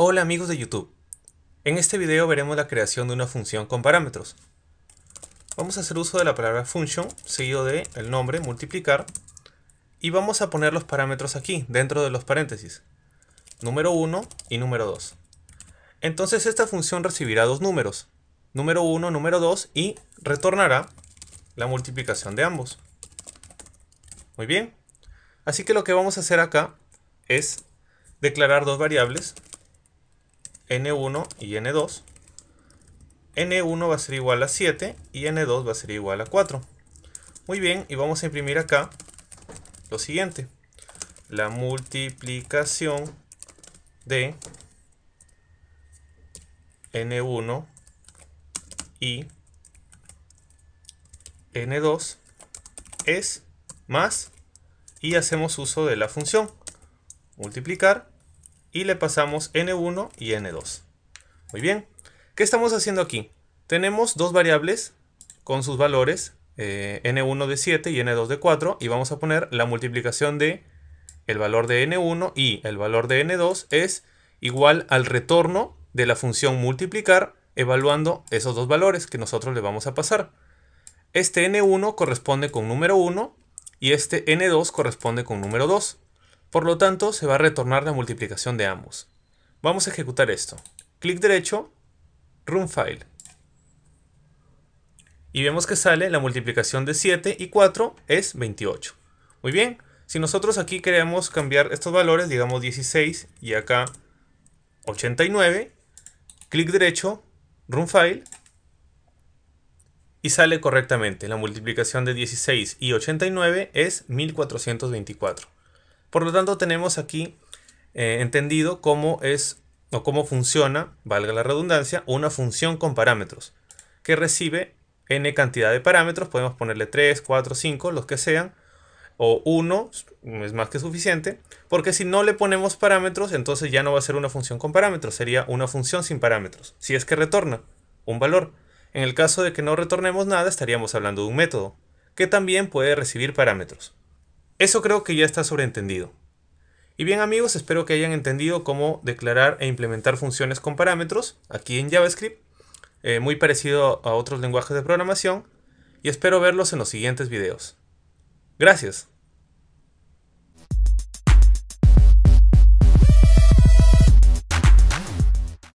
Hola amigos de YouTube. En este video veremos la creación de una función con parámetros. Vamos a hacer uso de la palabra function, seguido de el nombre, multiplicar, y vamos a poner los parámetros aquí, dentro de los paréntesis, número 1 y número 2. Entonces esta función recibirá dos números, número 1, número 2, y retornará la multiplicación de ambos. Muy bien. Así que lo que vamos a hacer acá es declarar dos variables, N1 y N2. N1 va a ser igual a 7 y N2 va a ser igual a 4. Muy bien, y vamos a imprimir acá lo siguiente. La multiplicación de N1 y N2 es más y hacemos uso de la función multiplicar y le pasamos n1 y n2. Muy bien, ¿qué estamos haciendo aquí? Tenemos dos variables con sus valores eh, n1 de 7 y n2 de 4 y vamos a poner la multiplicación de el valor de n1 y el valor de n2 es igual al retorno de la función multiplicar evaluando esos dos valores que nosotros le vamos a pasar. Este n1 corresponde con número 1 y este n2 corresponde con número 2. Por lo tanto, se va a retornar la multiplicación de ambos. Vamos a ejecutar esto. Clic derecho, Run File. Y vemos que sale la multiplicación de 7 y 4 es 28. Muy bien, si nosotros aquí queremos cambiar estos valores, digamos 16 y acá 89, clic derecho, Run File, y sale correctamente. La multiplicación de 16 y 89 es 1424. Por lo tanto, tenemos aquí eh, entendido cómo es o cómo funciona, valga la redundancia, una función con parámetros que recibe n cantidad de parámetros, podemos ponerle 3, 4, 5, los que sean, o 1 es más que suficiente, porque si no le ponemos parámetros, entonces ya no va a ser una función con parámetros, sería una función sin parámetros, si es que retorna un valor. En el caso de que no retornemos nada, estaríamos hablando de un método, que también puede recibir parámetros. Eso creo que ya está sobreentendido. Y bien amigos, espero que hayan entendido cómo declarar e implementar funciones con parámetros aquí en JavaScript, eh, muy parecido a otros lenguajes de programación, y espero verlos en los siguientes videos. Gracias.